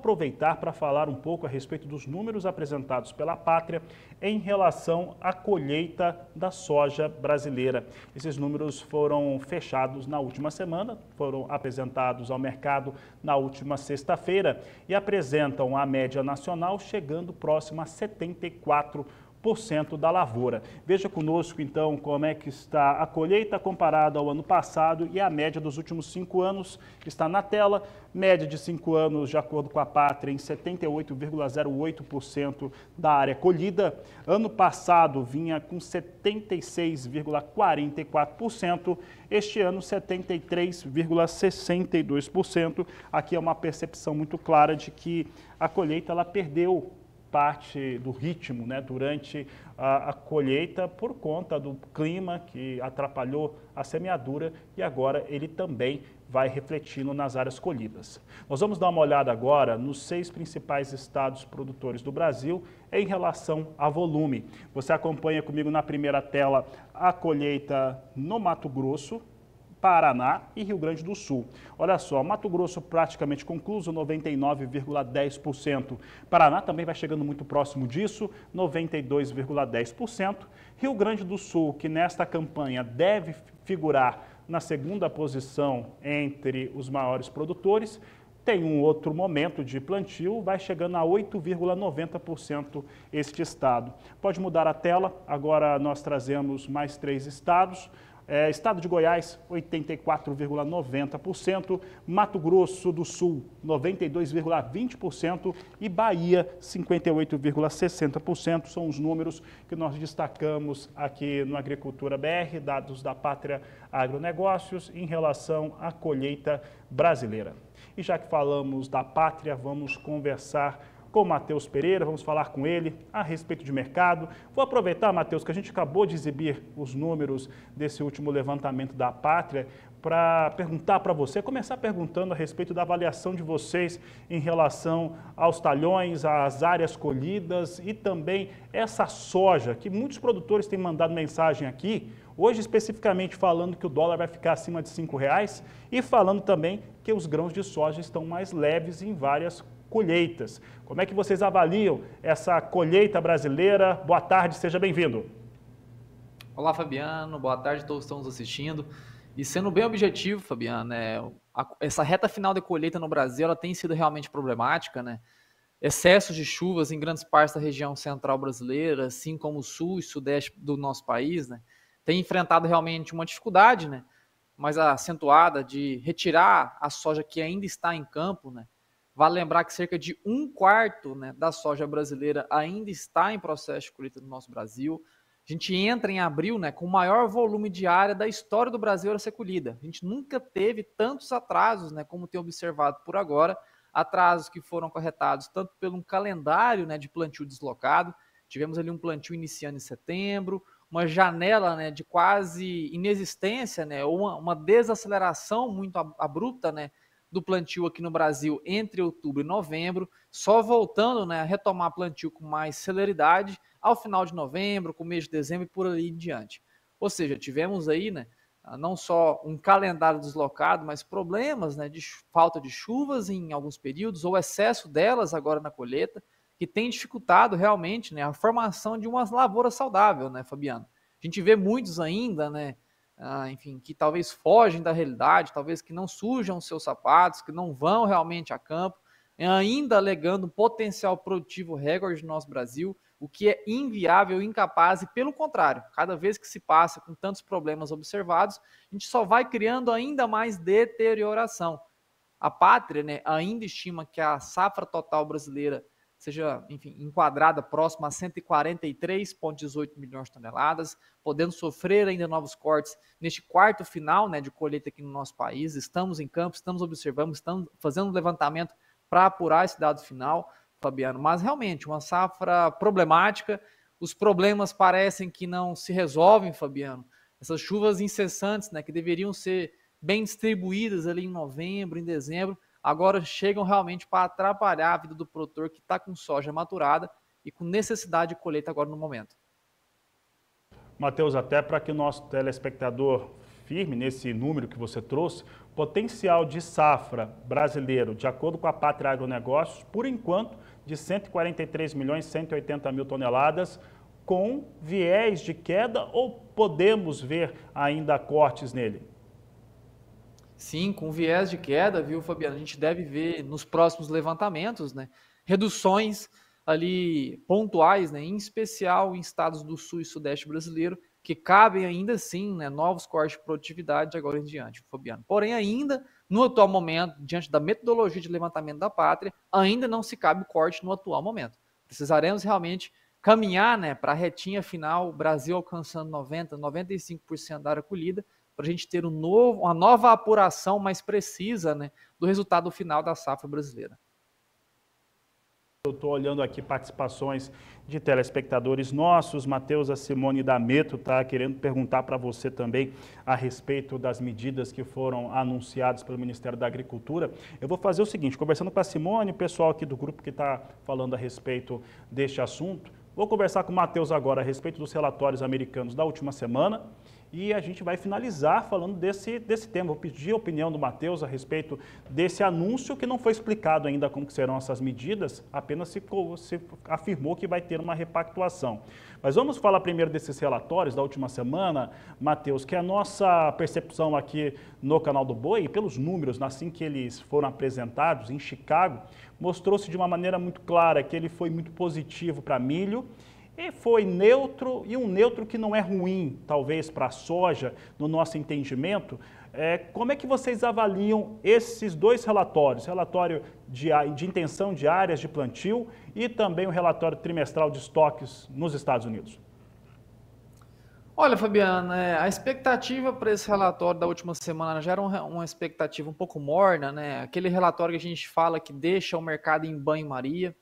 aproveitar para falar um pouco a respeito dos números apresentados pela Pátria em relação à colheita da soja brasileira. Esses números foram fechados na última semana, foram apresentados ao mercado na última sexta-feira e apresentam a média nacional chegando próxima a 74 da lavoura. Veja conosco então como é que está a colheita comparada ao ano passado e a média dos últimos cinco anos está na tela. Média de cinco anos, de acordo com a Pátria, em 78,08% da área colhida. Ano passado vinha com 76,44%, este ano 73,62%. Aqui é uma percepção muito clara de que a colheita ela perdeu parte do ritmo né, durante a, a, colheita por conta do clima que atrapalhou a semeadura e agora ele também vai refletindo nas áreas colhidas. Nós vamos dar uma olhada agora nos seis principais estados produtores do Brasil em relação a volume. Você acompanha comigo na primeira tela a colheita no Mato Grosso, Paraná e Rio Grande do Sul. Olha só, Mato Grosso praticamente concluso, 99,10%. Paraná também vai chegando muito próximo disso, 92,10%. Rio Grande do Sul, que nesta campanha deve figurar na segunda posição entre os maiores produtores, tem um outro momento de plantio, vai chegando a 8,90% este estado. Pode mudar a tela, agora nós trazemos mais três estados. É, estado de Goiás, 84,90%, Mato Grosso do Sul, 92,20% e Bahia, 58,60%. São os números que nós destacamos aqui no Agricultura BR, dados da Pátria Agronegócios, em relação à colheita brasileira. E já que falamos da pátria, vamos conversar com Matheus Pereira, vamos falar com ele a respeito de mercado. Vou aproveitar, Matheus, que a gente acabou de exibir os números desse último levantamento da Pátria, para perguntar para você, começar perguntando a respeito da avaliação de vocês em relação aos talhões, às áreas colhidas e também essa soja, que muitos produtores têm mandado mensagem aqui, hoje especificamente falando que o dólar vai ficar acima de R$ reais e falando também que os grãos de soja estão mais leves em várias colheitas. Como é que vocês avaliam essa colheita brasileira? Boa tarde, seja bem-vindo. Olá, Fabiano. Boa tarde a todos que estão nos assistindo. E sendo bem objetivo, Fabiano, é, a, essa reta final de colheita no Brasil ela tem sido realmente problemática, né? Excessos de chuvas em grandes partes da região central brasileira, assim como o sul e sudeste do nosso país, né? Tem enfrentado realmente uma dificuldade, né? Mais acentuada de retirar a soja que ainda está em campo, né? Vale lembrar que cerca de um quarto né, da soja brasileira ainda está em processo de colheita no nosso Brasil. A gente entra em abril né, com o maior volume de área da história do Brasil a ser colhida. A gente nunca teve tantos atrasos né, como tem observado por agora. Atrasos que foram corretados tanto pelo um calendário né, de plantio deslocado. Tivemos ali um plantio iniciando em setembro, uma janela né, de quase inexistência, né, ou uma, uma desaceleração muito abrupta né, do plantio aqui no Brasil entre outubro e novembro, só voltando né, a retomar plantio com mais celeridade ao final de novembro, com o mês de dezembro e por ali em diante. Ou seja, tivemos aí né, não só um calendário deslocado, mas problemas né, de falta de chuvas em alguns períodos ou excesso delas agora na colheita, que tem dificultado realmente né, a formação de uma lavoura saudável, né, Fabiano? A gente vê muitos ainda, né? ah, enfim, que talvez fogem da realidade, talvez que não sujam os seus sapatos, que não vão realmente a campo, é ainda alegando um potencial produtivo recorde no nosso Brasil, o que é inviável, incapaz, e pelo contrário, cada vez que se passa com tantos problemas observados, a gente só vai criando ainda mais deterioração. A pátria né, ainda estima que a safra total brasileira seja, enfim, enquadrada próxima a 143,18 milhões de toneladas, podendo sofrer ainda novos cortes neste quarto final né, de colheita aqui no nosso país. Estamos em campo, estamos observando, estamos fazendo levantamento para apurar esse dado final, Fabiano. Mas realmente, uma safra problemática, os problemas parecem que não se resolvem, Fabiano. Essas chuvas incessantes, né, que deveriam ser bem distribuídas ali em novembro, em dezembro, agora chegam realmente para atrapalhar a vida do produtor que está com soja maturada e com necessidade de colheita agora no momento. Matheus, até para que o nosso telespectador firme nesse número que você trouxe, potencial de safra brasileiro, de acordo com a Pátria Agronegócios, por enquanto, de 143 milhões 180 mil toneladas, com viés de queda ou podemos ver ainda cortes nele? Sim, com viés de queda, viu, Fabiano? A gente deve ver nos próximos levantamentos, né? Reduções ali pontuais, né? Em especial em estados do sul e sudeste brasileiro, que cabem ainda sim, né? Novos cortes de produtividade de agora em diante, Fabiano. Porém, ainda no atual momento, diante da metodologia de levantamento da pátria, ainda não se cabe o corte no atual momento. Precisaremos realmente caminhar, né? Para a retinha final, Brasil alcançando 90, 95% da área colhida para a gente ter um novo, uma nova apuração mais precisa né, do resultado final da safra brasileira. Eu estou olhando aqui participações de telespectadores nossos. Matheus, a Simone D'Ameto está querendo perguntar para você também a respeito das medidas que foram anunciadas pelo Ministério da Agricultura. Eu vou fazer o seguinte, conversando com a Simone, o pessoal aqui do grupo que está falando a respeito deste assunto, vou conversar com o Matheus agora a respeito dos relatórios americanos da última semana e a gente vai finalizar falando desse, desse tema. Vou pedir a opinião do Matheus a respeito desse anúncio que não foi explicado ainda como que serão essas medidas, apenas se, se afirmou que vai ter uma repactuação. Mas vamos falar primeiro desses relatórios da última semana, Matheus, que é a nossa percepção aqui no canal do Boi, pelos números, né, assim que eles foram apresentados em Chicago, mostrou-se de uma maneira muito clara que ele foi muito positivo para milho e foi neutro e um neutro que não é ruim, talvez, para a soja, no nosso entendimento. É, como é que vocês avaliam esses dois relatórios? Relatório de, de intenção de áreas de plantio e também o relatório trimestral de estoques nos Estados Unidos. Olha, Fabiana, é, a expectativa para esse relatório da última semana já era uma expectativa um pouco morna, né? Aquele relatório que a gente fala que deixa o mercado em banho-maria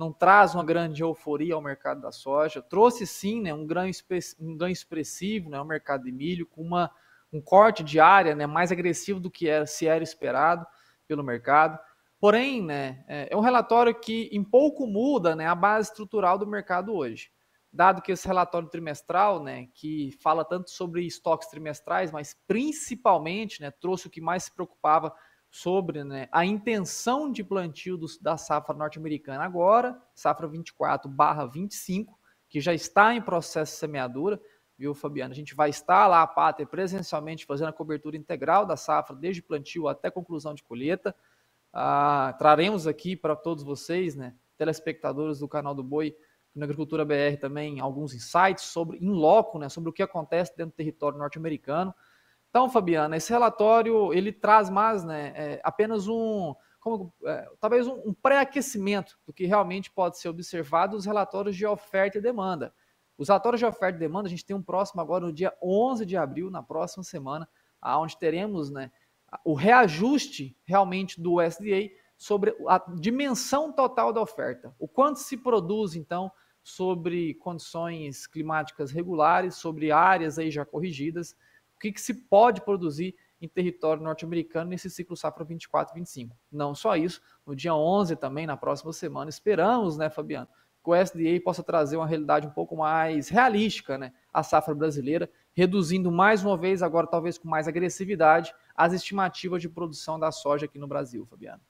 não traz uma grande euforia ao mercado da soja. Trouxe sim né, um, ganho, um ganho expressivo né, ao mercado de milho, com uma, um corte de área né, mais agressivo do que era, se era esperado pelo mercado. Porém, né, é, é um relatório que em pouco muda né, a base estrutural do mercado hoje. Dado que esse relatório trimestral, né, que fala tanto sobre estoques trimestrais, mas principalmente né, trouxe o que mais se preocupava sobre né, a intenção de plantio do, da safra norte-americana agora, safra 24 barra 25, que já está em processo de semeadura, viu, Fabiano? A gente vai estar lá, a Pátria, presencialmente, fazendo a cobertura integral da safra, desde plantio até conclusão de colheita. Ah, traremos aqui para todos vocês, né, telespectadores do canal do Boi, na Agricultura BR também, alguns insights sobre, em loco, né, sobre o que acontece dentro do território norte-americano. Então, Fabiana, esse relatório ele traz mais, né, é, apenas um, como, é, talvez um, um pré-aquecimento do que realmente pode ser observado nos relatórios de oferta e demanda. Os relatórios de oferta e demanda, a gente tem um próximo agora no dia 11 de abril, na próxima semana, onde teremos né, o reajuste realmente do SDA sobre a dimensão total da oferta. O quanto se produz, então, sobre condições climáticas regulares, sobre áreas aí já corrigidas, que, que se pode produzir em território norte-americano nesse ciclo safra 24-25. Não só isso, no dia 11 também, na próxima semana, esperamos, né, Fabiano, que o SDA possa trazer uma realidade um pouco mais realística, né, a safra brasileira, reduzindo mais uma vez, agora talvez com mais agressividade, as estimativas de produção da soja aqui no Brasil, Fabiano.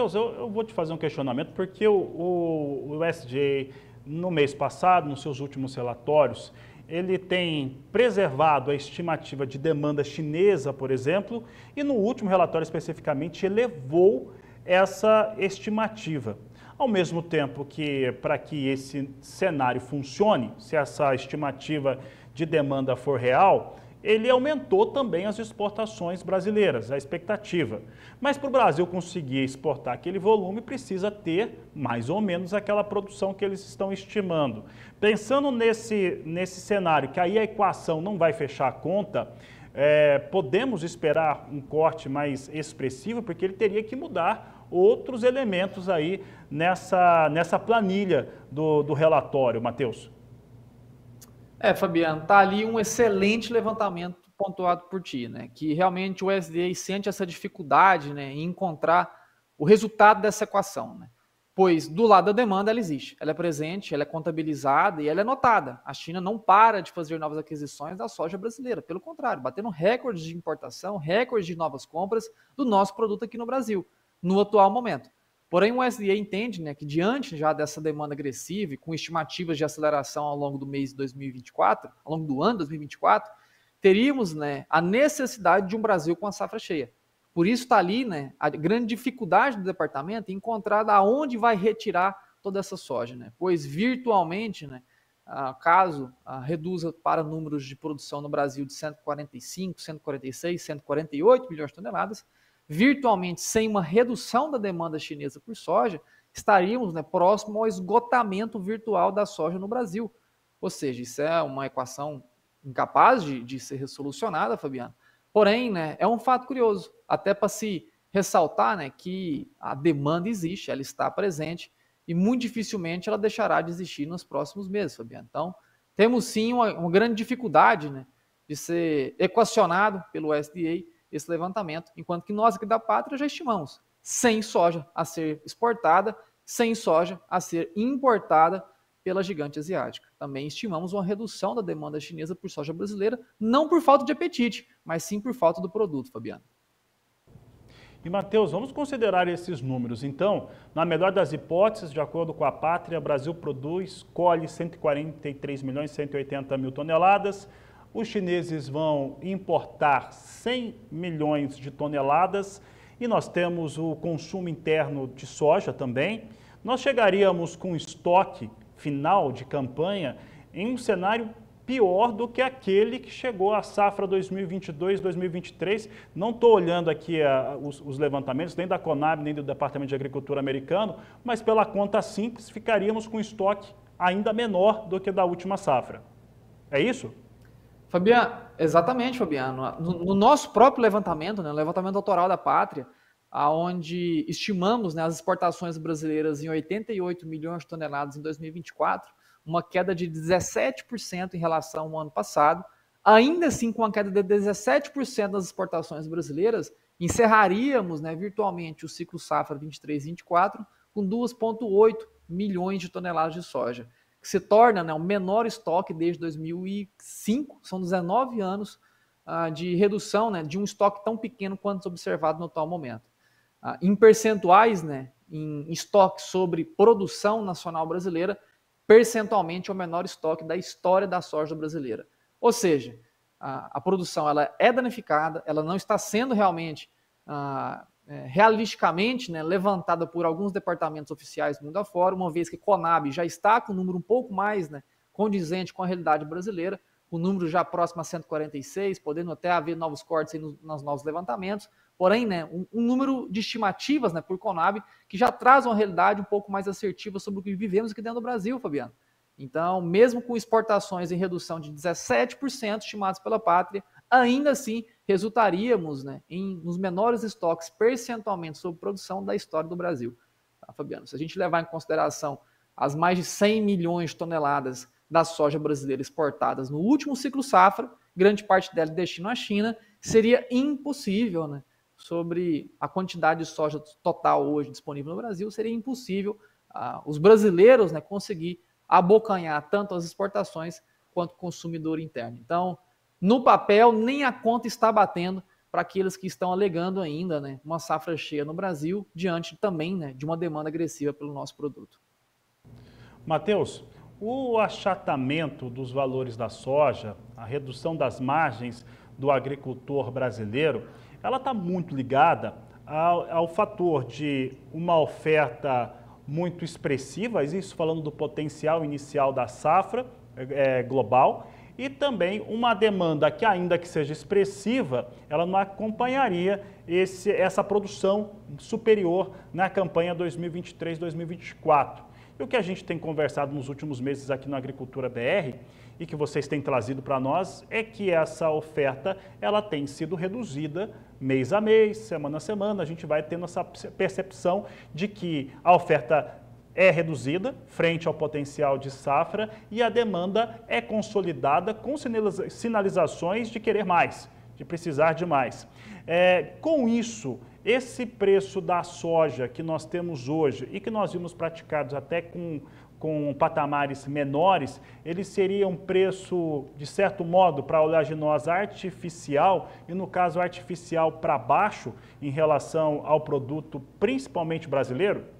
Eu, eu vou te fazer um questionamento, porque o, o, o SDA, no mês passado, nos seus últimos relatórios, ele tem preservado a estimativa de demanda chinesa, por exemplo, e no último relatório especificamente elevou essa estimativa. Ao mesmo tempo que, para que esse cenário funcione, se essa estimativa de demanda for real, ele aumentou também as exportações brasileiras, a expectativa. Mas para o Brasil conseguir exportar aquele volume, precisa ter mais ou menos aquela produção que eles estão estimando. Pensando nesse, nesse cenário, que aí a equação não vai fechar a conta, é, podemos esperar um corte mais expressivo, porque ele teria que mudar outros elementos aí nessa, nessa planilha do, do relatório, Matheus. É, Fabiano, tá ali um excelente levantamento pontuado por ti, né? Que realmente o SDA sente essa dificuldade, né, em encontrar o resultado dessa equação, né? Pois do lado da demanda ela existe, ela é presente, ela é contabilizada e ela é notada. A China não para de fazer novas aquisições da soja brasileira, pelo contrário, batendo recordes de importação, recordes de novas compras do nosso produto aqui no Brasil, no atual momento. Porém, o SDA entende né, que, diante já dessa demanda agressiva e com estimativas de aceleração ao longo do mês de 2024, ao longo do ano 2024, teríamos né, a necessidade de um Brasil com a safra cheia. Por isso está ali né, a grande dificuldade do departamento encontrar aonde onde vai retirar toda essa soja, né? pois virtualmente, né, caso reduza para números de produção no Brasil de 145, 146, 148 milhões de toneladas, virtualmente sem uma redução da demanda chinesa por soja, estaríamos né, próximo ao esgotamento virtual da soja no Brasil. Ou seja, isso é uma equação incapaz de, de ser resolucionada, Fabiano. Porém, né, é um fato curioso, até para se ressaltar né, que a demanda existe, ela está presente e muito dificilmente ela deixará de existir nos próximos meses, Fabiano. Então, temos sim uma, uma grande dificuldade né, de ser equacionado pelo SDA esse levantamento, enquanto que nós aqui da pátria já estimamos sem soja a ser exportada, sem soja a ser importada pela gigante asiática. Também estimamos uma redução da demanda chinesa por soja brasileira, não por falta de apetite, mas sim por falta do produto, Fabiano. E, Matheus, vamos considerar esses números. Então, na melhor das hipóteses, de acordo com a Pátria, o Brasil produz, colhe 143 milhões 180 mil toneladas, os chineses vão importar 100 milhões de toneladas e nós temos o consumo interno de soja também. Nós chegaríamos com estoque final de campanha em um cenário pior do que aquele que chegou à safra 2022-2023. Não estou olhando aqui a, eh, os, os, levantamentos nem da Conab, nem do Departamento de Agricultura americano, mas pela conta simples ficaríamos com estoque ainda menor do que da última safra. É isso? Fabiano, exatamente, Fabiano. No, no nosso próprio levantamento, né, levantamento autoral da pátria, aonde estimamos né, as exportações brasileiras em 88 milhões de toneladas em 2024, uma queda de 17% em relação ao ano passado. Ainda assim, com a queda de 17% das exportações brasileiras, encerraríamos né, virtualmente o ciclo safra 23-24 com 2,8 milhões de toneladas de soja que se torna né, o menor estoque desde 2005, são 19 anos ah, de redução né, de um estoque tão pequeno quanto observado no atual momento. Ah, em percentuais, né, em estoque sobre produção nacional brasileira, percentualmente é o menor estoque da história da soja brasileira. Ou seja, a, a produção ela é danificada, ela não está sendo realmente ah, é, realisticamente né, levantada por alguns departamentos oficiais do mundo afora, uma vez que Conab já está com um número um pouco mais né, condizente com a realidade brasileira, o número já próximo a 146, podendo até haver novos cortes nos, nos, novos levantamentos, porém, né, um, um, número de estimativas né, por Conab que já traz uma realidade um pouco mais assertiva sobre o que vivemos aqui dentro do Brasil, Fabiano. Então, mesmo com exportações em redução de 17%, estimados pela pátria, ainda assim resultaríamos né, em nos menores estoques percentualmente sobre produção da história do Brasil. Tá, Fabiano, se a gente levar em consideração as mais de 100 milhões de toneladas da soja brasileira exportadas no último ciclo safra, grande parte dela destino à China, seria impossível, né, sobre a quantidade de soja total hoje disponível no Brasil, seria impossível ah, os brasileiros né, conseguir abocanhar tanto as exportações quanto o consumidor interno. Então, no papel, nem a conta está batendo para aqueles que estão alegando ainda né, uma safra cheia no Brasil, diante também né, de uma demanda agressiva pelo nosso produto. Matheus, o achatamento dos valores da soja, a redução das margens do agricultor brasileiro, ela está muito ligada ao, ao, fator de uma oferta muito expressiva, isso falando do potencial inicial da safra é, global, e também uma demanda que, ainda que seja expressiva, ela não acompanharia esse, essa produção superior na campanha 2023-2024. E o que a gente tem conversado nos últimos meses aqui no Agricultura BR e que vocês têm trazido para nós é que essa oferta ela tem sido reduzida mês a mês, semana a semana. A gente vai tendo essa percepção de que a oferta é reduzida frente ao potencial de safra e a demanda é consolidada com sinalizações de querer mais, de precisar de mais. É, com isso, esse preço da soja que nós temos hoje e que nós vimos praticados até com, com patamares menores, ele seria um preço, de certo modo, para a oleaginosa artificial e, no caso, artificial para baixo em relação ao produto principalmente brasileiro?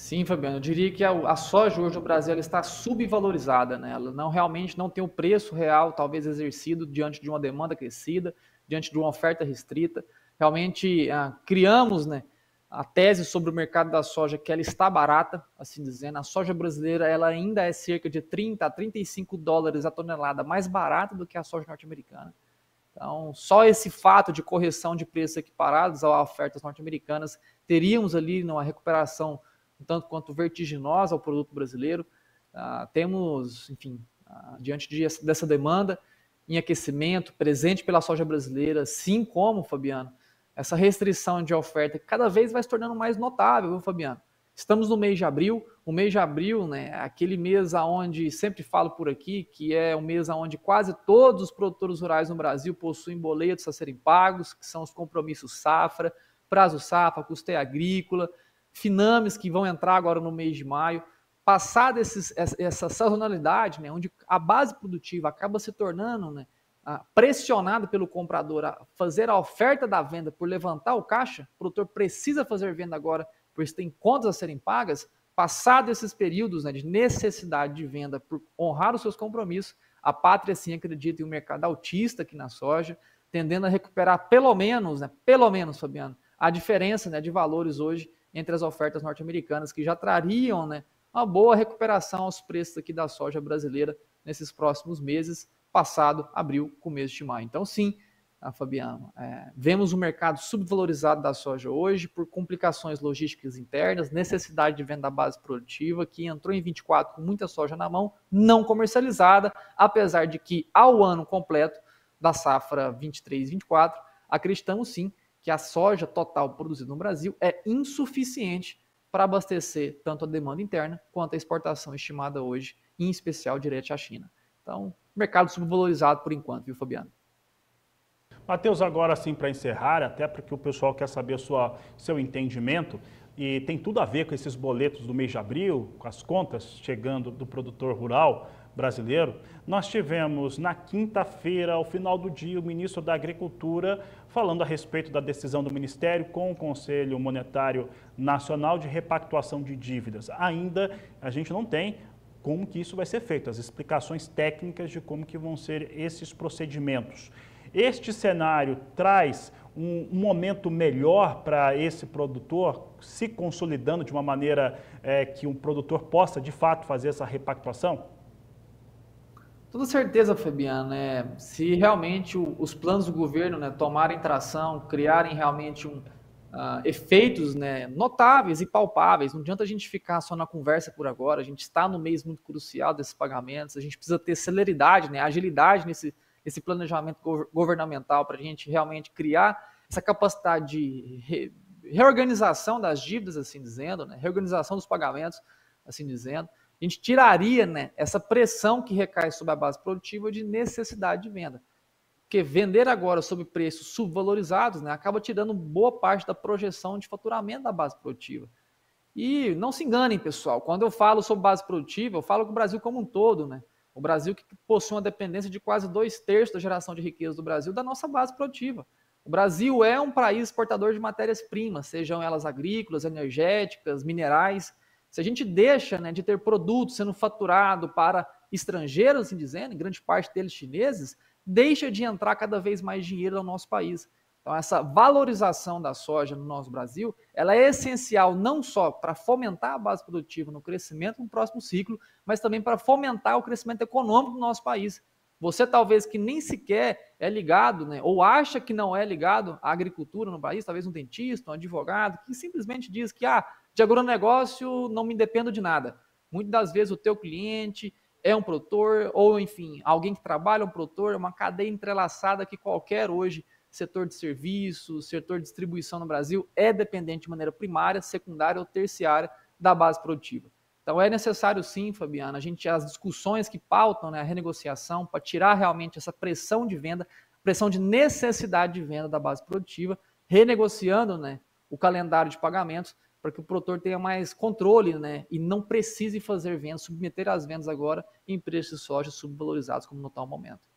Sim, Fabiano, eu diria que a, soja hoje no Brasil está subvalorizada, né? ela não, realmente não tem o preço real, talvez exercido diante de uma demanda crescida, diante de uma oferta restrita. Realmente ah, criamos né, a tese sobre o mercado da soja que ela está barata, assim dizendo. A soja brasileira ela ainda é cerca de 30 a 35 dólares a tonelada mais barata do que a soja norte-americana. Então, só esse fato de correção de preços equiparados a ofertas norte-americanas, teríamos ali uma recuperação um tanto quanto vertiginosa ao produto brasileiro. Ah, temos, enfim, ah, diante de, dessa demanda em aquecimento presente pela soja brasileira, assim como, Fabiano, essa restrição de oferta que cada vez vai se tornando mais notável, viu, Fabiano? Estamos no mês de abril, o mês de abril, né, é aquele mês aonde sempre falo por aqui, que é o mês aonde quase todos os produtores rurais no Brasil possuem boletos a serem pagos, que são os compromissos safra, prazo safra, custeio agrícola, finames que vão entrar agora no mês de maio, passada essa sazonalidade, né, onde a base produtiva acaba se tornando né, pressionada pelo comprador a fazer a oferta da venda por levantar o caixa, o produtor precisa fazer venda agora, pois tem contas a serem pagas, passado esses períodos né, de necessidade de venda por honrar os seus compromissos, a pátria sim acredita em um mercado altista aqui na soja, tendendo a recuperar pelo menos, né, pelo menos, Fabiano, a diferença né, de valores hoje entre as ofertas norte-americanas, que já trariam né, uma boa recuperação aos preços aqui da soja brasileira nesses próximos meses, passado abril, começo de maio. Então, sim, ah, Fabiano, é, vemos o um mercado subvalorizado da soja hoje por complicações logísticas internas, necessidade de venda da base produtiva, que entrou em 24 com muita soja na mão, não comercializada, apesar de que ao ano completo da safra 23-24, acreditamos sim que a soja total produzida no Brasil é insuficiente para abastecer tanto a demanda interna quanto a exportação estimada hoje, em especial direto à China. Então, mercado subvalorizado por enquanto, viu, Fabiano? Matheus, agora sim, para encerrar, até porque o pessoal quer saber sua, seu entendimento, e tem tudo a ver com esses boletos do mês de abril, com as contas chegando do produtor rural brasileiro, nós tivemos na quinta-feira, ao final do dia, o ministro da Agricultura falando a respeito da decisão do Ministério com o Conselho Monetário Nacional de repactuação de dívidas. Ainda a gente não tem como que isso vai ser feito, as explicações técnicas de como que vão ser esses procedimentos. Este cenário traz um momento melhor para esse produtor se consolidando de uma maneira é, que um produtor possa de fato fazer essa repactuação? Toda certeza, Fabiano. É, se realmente o, os planos do governo né, tomarem tração, criarem realmente um, uh, efeitos né, notáveis e palpáveis, não adianta a gente ficar só na conversa por agora. A gente está no mês muito crucial desses pagamentos. A gente precisa ter celeridade, né, agilidade nesse, planejamento governamental para a gente realmente criar essa capacidade de re reorganização das dívidas, assim dizendo, né, reorganização dos pagamentos, assim dizendo a gente tiraria né, essa pressão que recai sobre a base produtiva de necessidade de venda. Porque vender agora sob preços subvalorizados né, acaba tirando boa parte da projeção de faturamento da base produtiva. E não se enganem, pessoal, quando eu falo sobre base produtiva, eu falo com o Brasil como um todo. Né? O Brasil que possui uma dependência de quase dois terços da geração de riqueza do Brasil da nossa base produtiva. O Brasil é um país exportador de matérias-primas, sejam elas agrícolas, energéticas, minerais. Se a gente deixa né, de ter produto sendo faturado para estrangeiros, assim dizendo, em grande parte deles chineses, deixa de entrar cada vez mais dinheiro no nosso país. Então, essa valorização da soja no nosso Brasil, ela é essencial não só para fomentar a base produtiva no crescimento no próximo ciclo, mas também para fomentar o crescimento econômico do nosso país. Você talvez que nem sequer é ligado, né, ou acha que não é ligado à agricultura no país, talvez um dentista, um advogado, que simplesmente diz que ah, de agronegócio, não me dependo de nada. Muitas das vezes o teu cliente é um produtor, ou enfim, alguém que trabalha um produtor, é uma cadeia entrelaçada que qualquer hoje, setor de serviços, setor de distribuição no Brasil, é dependente de maneira primária, secundária ou terciária da base produtiva. Então é necessário sim, Fabiana, a gente as discussões que pautam né, a renegociação para tirar realmente essa pressão de venda, pressão de necessidade de venda da base produtiva, renegociando né, o calendário de pagamentos para que o produtor tenha mais controle, né? E não precise fazer vendas, submeter as vendas agora em preços de soja subvalorizados, como no tal momento.